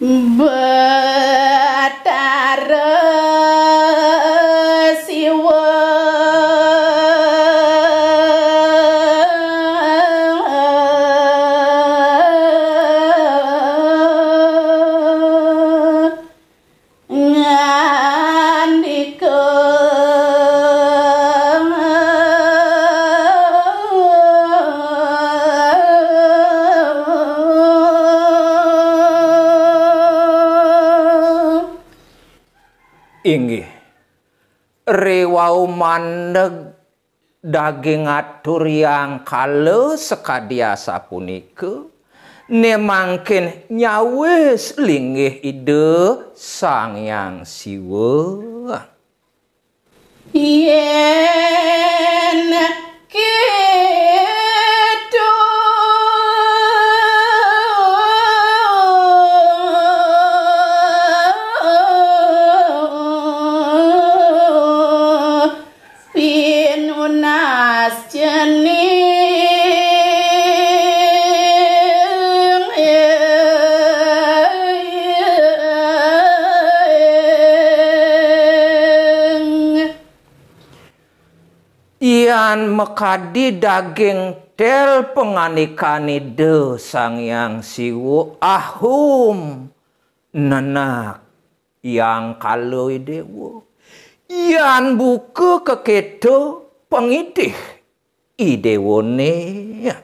But inggih rewau mandeg daging atur yang kalau sekadiasa punike nemangkin nyawes linggih ide sang yang siwa yen Ngan mekadi daging tel penganikani de sang yang siwu ahum nenak yang kalau idewo. Yan buku keketo pengitih idewone. ya.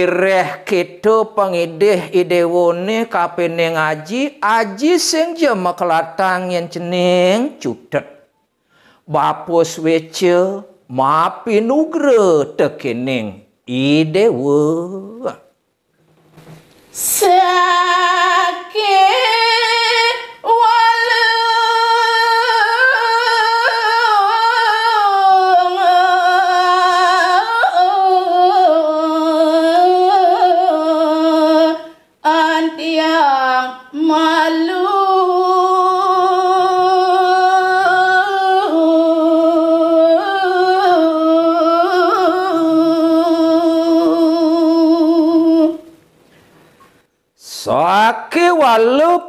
Wireh kidu pengideh idewone kapene ngaji aji sing jema kelatang yen cening cutet. Bapus wece mapinugre nugre tekening idewe. Sakit wa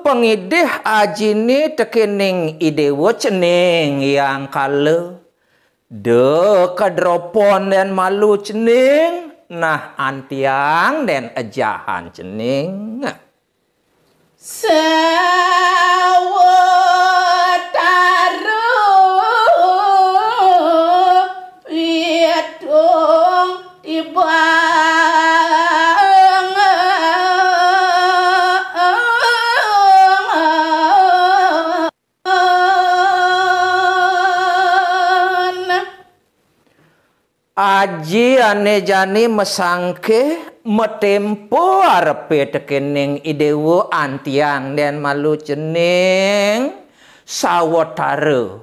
pengidih ajini tekening ide cening yang kala de kedropon dan malu cening nah antiang dan ejahan cening. Sa Haji ane jani mesangke metempo arepe tekening idewo antian dan malu jening sawotare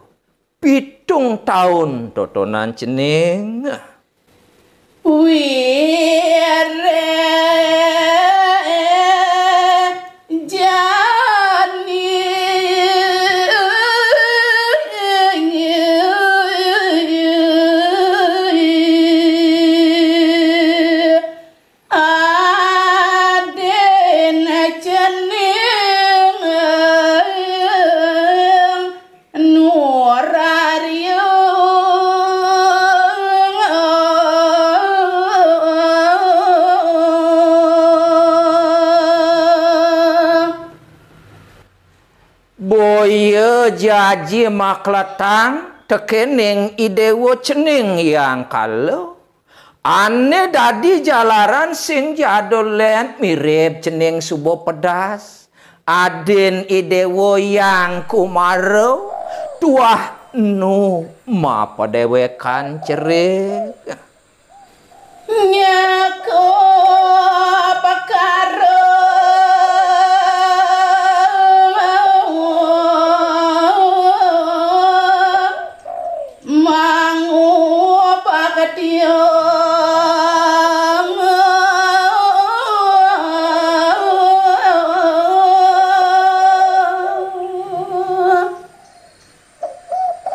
pitung taun totonan jening. Wih, jaji maklatang tekening idewo cening yang kalau ane dadi jalaran sing jadolen mirip cening subo pedas aden idewo yang kumaro tuah nu ma wekan cerik nyako apakah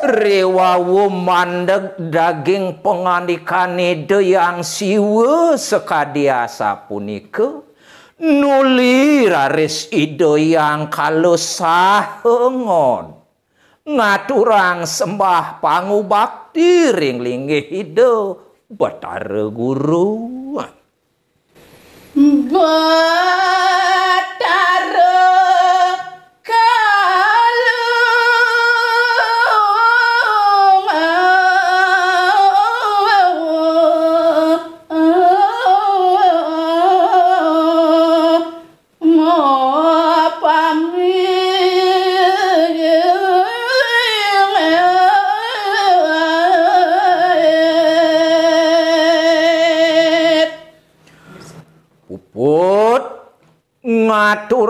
rewawu mandeg daging pengandikane yang siwe sekadiasa punike nuli raris idoyang kalau sahengon ngaturang sembah pangubakti ringlingih hido batara guru. Bye.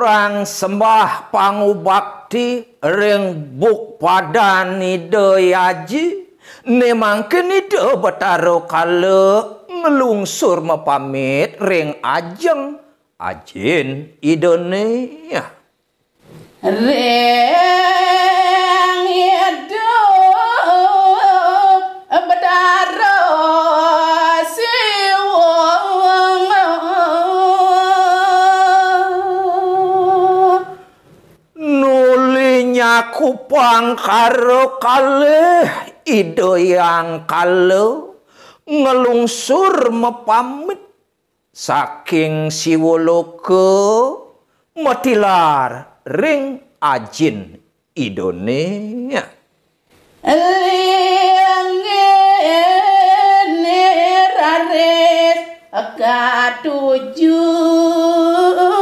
orang sembah pangubakti ring buk pada ide yaji memang kini de betaro kala ngelungsur mepamit ring ajeng ajin idone ya. Ring aku pangkaro kale ido kalo ngelungsur mepamit saking siwoloke metilar ring ajin idonenya Elingin raris agak tujuh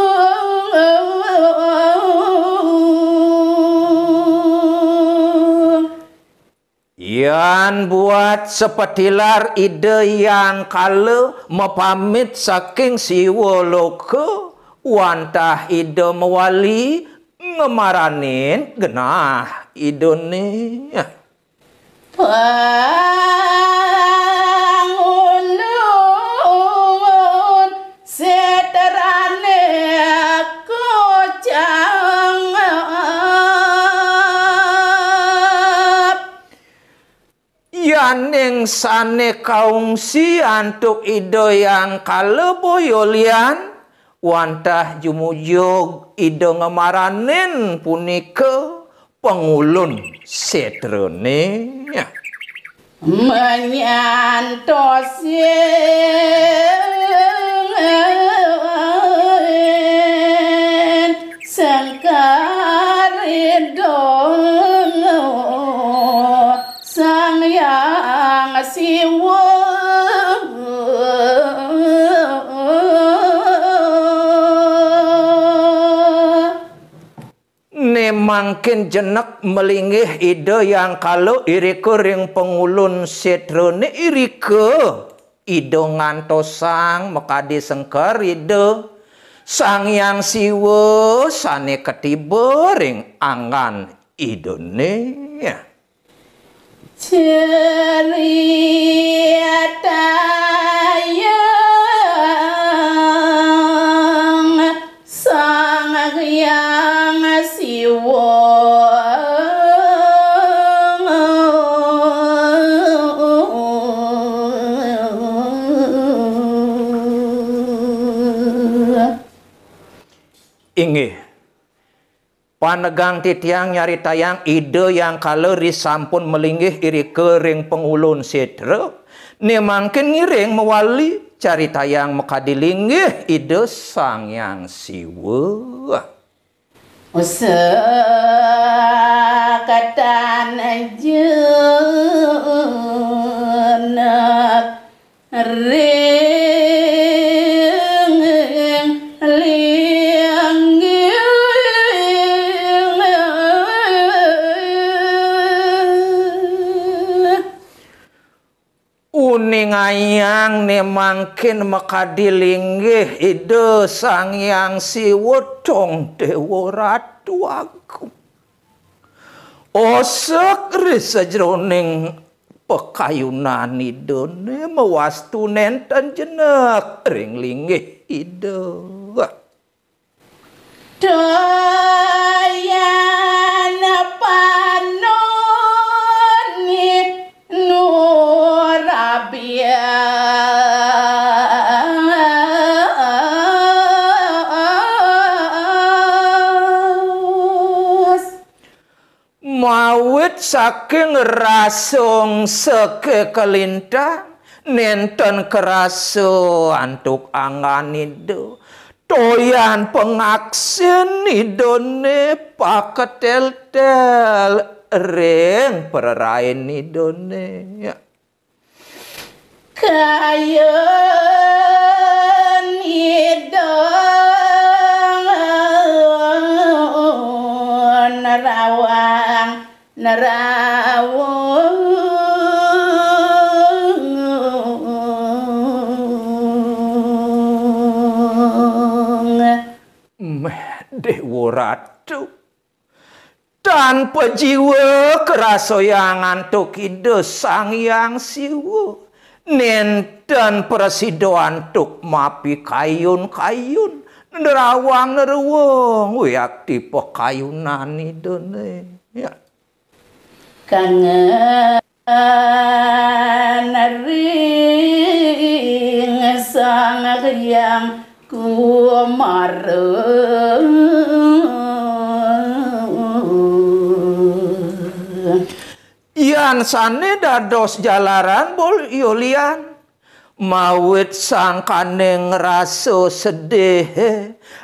Yang buat sepetilar ide yang kala mepamit saking siwa loka wantah ide mewali ngemaranin genah ide ni. Wah. saning sane kaum si antuk ido yang kalebo wantah jumujog ido ngemaranin punike pengulun setrone nya menyantosin makin jenek melingih ide yang kalau iriku ring pengulun setrone iriku ide ngantosang mekadi sengker ide sang yang siwo sane ketiba ring angan idone cerita yang sang yang inggih panegang titiang nyari tayang ide yang kalori sampun melinggih iri kering pengulun sidre ni makin ngiring mewali cari tayang mekadilinggih ide sang yang siwa usakatan jenak re ning ayang ne mangkin mekadilinggih ide sang yang si wotong dewa ratu aku osok risajroning pekayunan ide ne mewastu nenten jenek ring linggih ide Dayang saking rasung sekekelinta nenten keraso antuk angan itu toyan pengaksen idone paketel tel reng pererain idone ya kaya ratu tanpa jiwa antuk tukido sang yang siwo nenten persidoan tuk mapi kayun kayun nerawang neruwung wiak tipe kayunan idone ya kangen nering sang yang của mặt Ian sane dados jalaran bol iolian mawit sangkane ngeraso sedih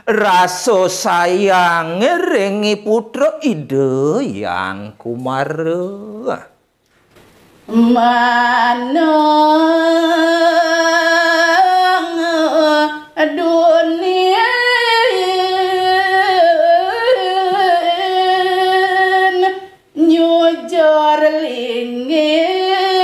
raso sayang ngeringi putra ide yang kumara mana dunia nyujur lingin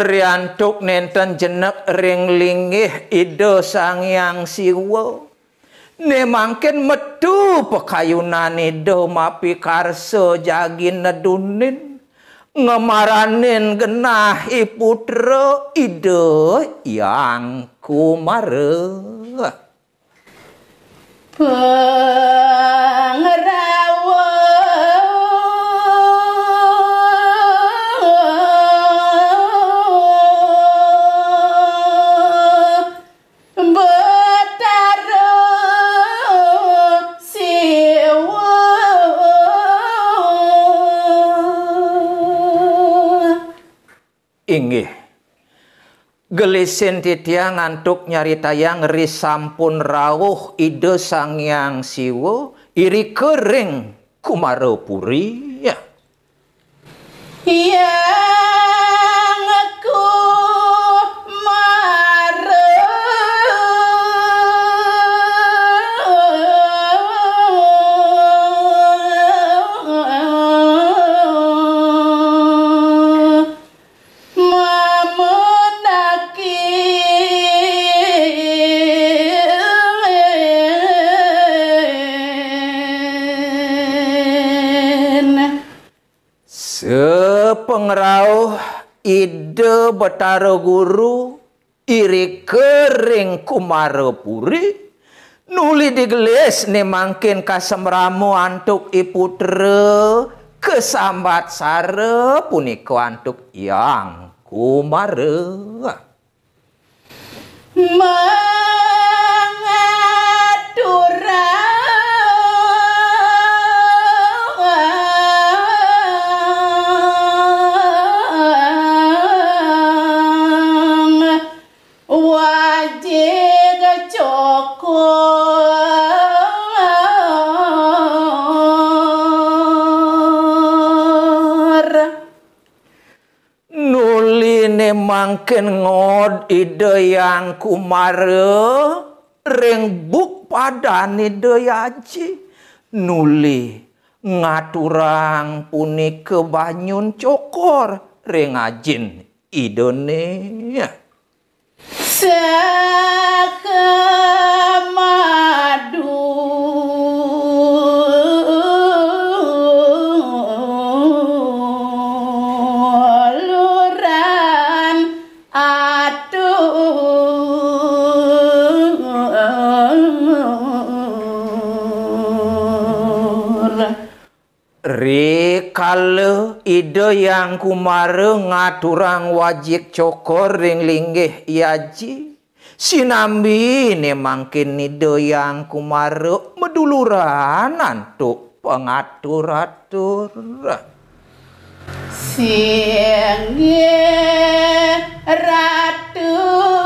Riantuk nenten jenek ring lingih ido sang yang siwo. Ne metu pekayunan ido mapi karso jagi nedunin. Ngemaranin genah iputro ido yang kumare. Pengerawan. Ingih, gelisin titia ngantuk nyarita yang ngeri pun rawuh ide sangyang siwo iri kering kumara puri ya iya betara guru iri kering kumara puri nuli digelis ni mangkin kasemramu antuk iputre kesambat sare puniku antuk yang kumara Ma kor nuli ne mangkin ngod ide yang kumare ring buk padani de yaji nuli ngaturang puni kebanyun cokor ring ajin idone ya. madu Ida kumare ngaturang wajik cokor ring linggih iaji. Sinambi ini makin ida yang kumare meduluran antuk pengatur-atur. Singgih ratu.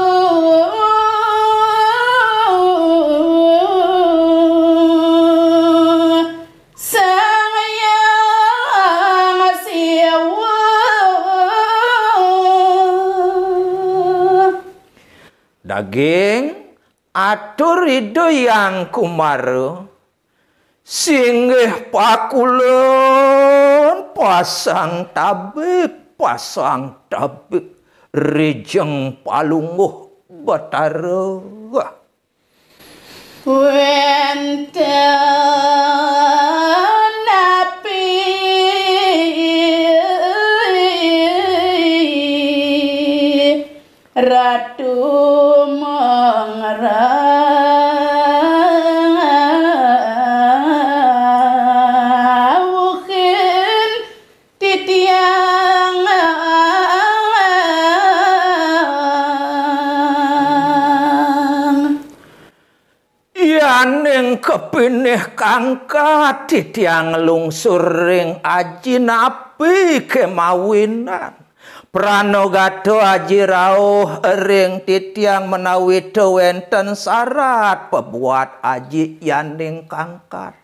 daging atur ridho yang kumaru singgih pakulun pasang tabik pasang tabik rejeng palunguh batara Wenten api ratu aning kepinih kang kadhidhang lungsuring aji nabi kemawinan prano gado aji rauh ring titiang menawi wenten syarat pebuat aji yaning kangkat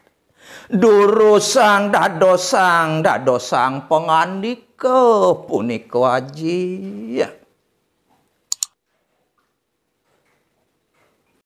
durusang dadosang dadosang pengandika puniko aji